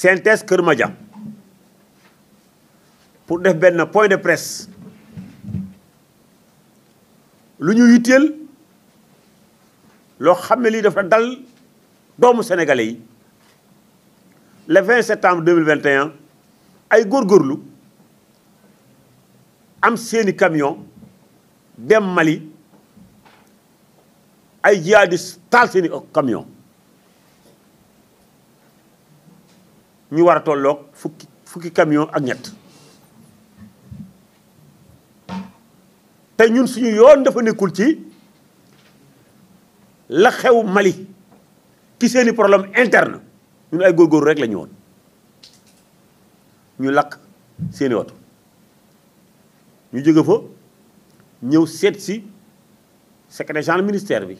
synthèse Kër pour def un point de presse lu ñu le loo de dafa sénégalais le 20 septembre 2021 ay gorlu am seeni camion dem Mali ay jihadistes taal seeni camion ñu war tolok fukki fukki camion ak ñet te ñun suñu yoon dafa nekkul ci la xew Mali ci seeni problème interne ñun ay gor rek la ñu ñu lak seeni oto ñu jóge fa ñëw seet si secrétaire général ministère bi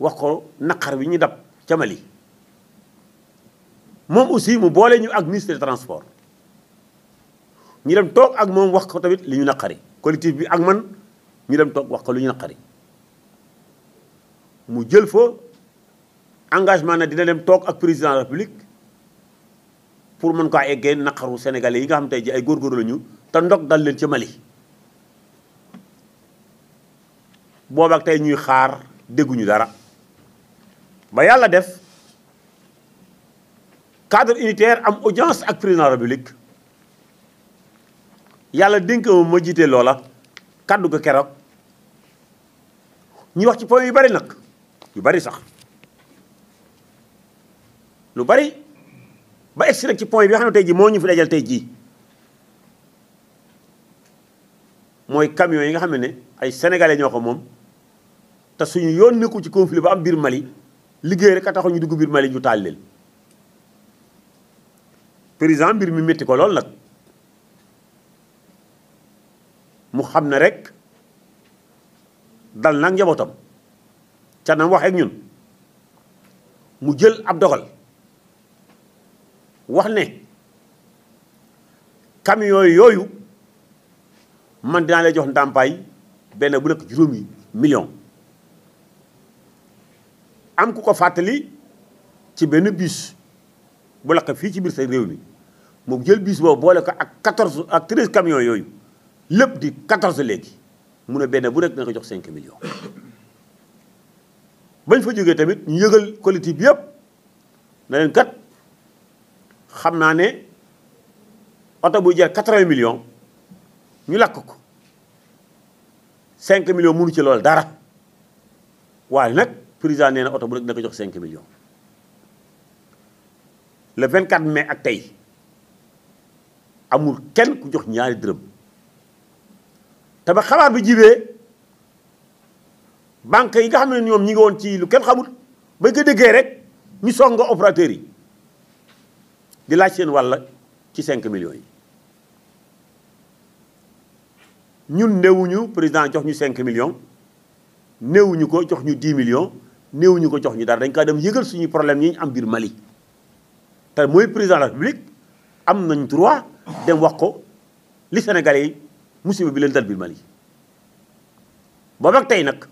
wax ko nakar wi ñu dab ca Mali mom aussi mu bolé ñu ak ministre des transports ñi dem tok ak mom wax ko tamit li ñu naqari collectif bi ak man ñi dem tok wax ko li ñu naqari mu jël fo engagement na dina dem tok ak président de la république pour mën ko eggee naqaru sénégalais yi nga xam tay ji ay gor góorgóorlu lañu ta ndok dal leen ci Mali boobaak tay ñuy xaar déggu ñu dara ba yàlla def cadre unitaire am audience ak président de la république yalla dénk ma ma jiite loola kàddu ko keroog ñi wax ci point yu bari nak yu bari sax lu bari ba egsi nag ci point bi xamné tay ji mo ñu fi dajal tay ji moy camion yi nga xamné ne ay sénégalais ñoko mom ta suñu yoon ci conflit ba am bir Mali liggéey rek ka taxo ñu dugg bir Mali ñu talel président bir mi metti ko lol nak mu xamna rek dal nak jabotam ca nam wax ak ñun mu jël ab dogal wax ne camion yoyu man dina lay jox ndampay ben bu nek juroomi million am ku ko fatali ci ben bus bu fi ci bir sey rewmi Je jël bis 13 camions yoy lépp di 14 léegi Je ne benn bu 5 millions. Si vous avez tamit ñu yëgal collectif yëpp na kat 80 millions nous l'a 5 millions mënu ci 5 dara waaye nag 5 millions le 24 mai à tey. amul kenn ku jox ñaari dërëm te ba xabaar bi jibee banque yi nga xam ne ñoom ñi ngi woon ci lu kenn xamul ba ko déggee rek ñu song opérateurs yi di laaj seen wàll ci 5 millions yi ñun néewuñu président jox ñu 5 millions néewuñu ko jox ñu 10 millions néewuñu ko jox ñu dara dañ kaa dem yëgal suñu problème ñi ñu am biir Mali te mooy président de la République am nañ droit dem wax ko li Sénégalais yi musiba bi leen dal bi Mali boobu ak tey nag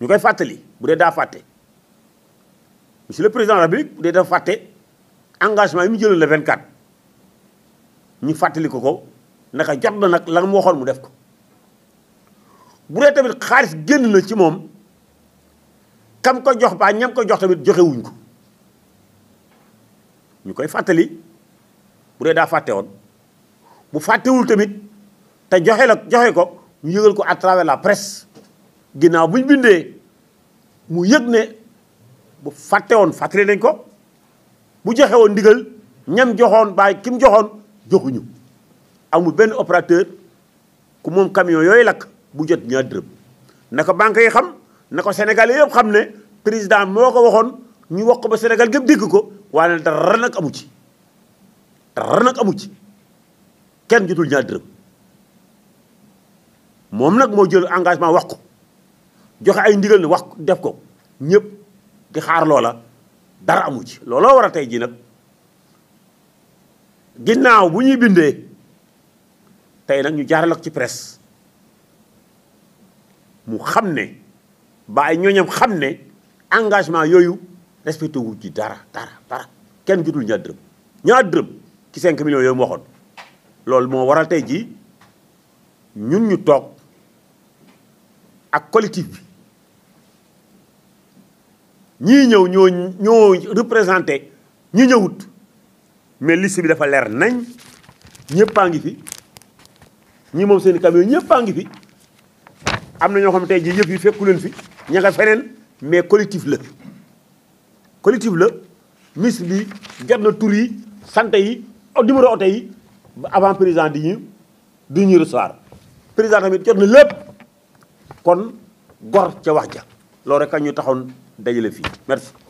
ñu koy fàttali bu dee daa fàtte monsieur le président de la République bu dee daa fàtte engagement yi mu la le 24 ñu fàttali ko ko naka jot na nag la mu waxoon mu def ko bu dee tamit xaalis génn na ci moom kam ko jox baa ñam ko jox tamit joxewuñ ko ñu koy fàttali bu dee daa fàtte woon bu fàttewul tamit te joxe la joxe ko ñu yëgal ko à travers la presse ginnaaw buñ bindee mu yëg ne bu fàtte woon fàttali nañ ko bu joxe woon ndigal ñam joxoon bàyyi ki joxoon joxuñu amul benn opérateur ku moom camion yooyu lakk bu jot ñaar dërëm na ko banque yi xam na ko Sénégal yëpp xam ne président moo ko waxoon ñu wax ko ba Sénégal gépp dégg ko waaye dara nag amu ci dara nag amu ci kenn jotul ñaar moom nag moo jël engagement wax ko joxe ay ndigal ne wax def ko ñëpp di xaar loola dara amu ci looloo war a tey ji nag ginnaaw bu ñuy bindee tey nag ñu jaaral ko ci presse mu xam ne ba ay ñooñam xam ne engagement yooyu respecté wu ci dara dara dara kenn jotul ñaar dërëm ñaar dërëm ci 5 millions yooyu waxone waxoon mo waral tey jii ñun ñu tok ak collectif ñi ñew ñoo ñoo représenter ñi ñewut mais liste bi dafa leer nañ ñëppaa ngi fi ñi mom seen camion ñëppaa ngi fi amna na ñoo xam ne tey yëf yi fekku leen fi ña nga feneen mais collectif la collectif la ministre bi jar na tur yi sant yi numéro oto ba avant président di ñu du ñu recevoir président tamit jot na lépp kon gor ca wax ja loolu rek a ñu taxoon dajale fii merci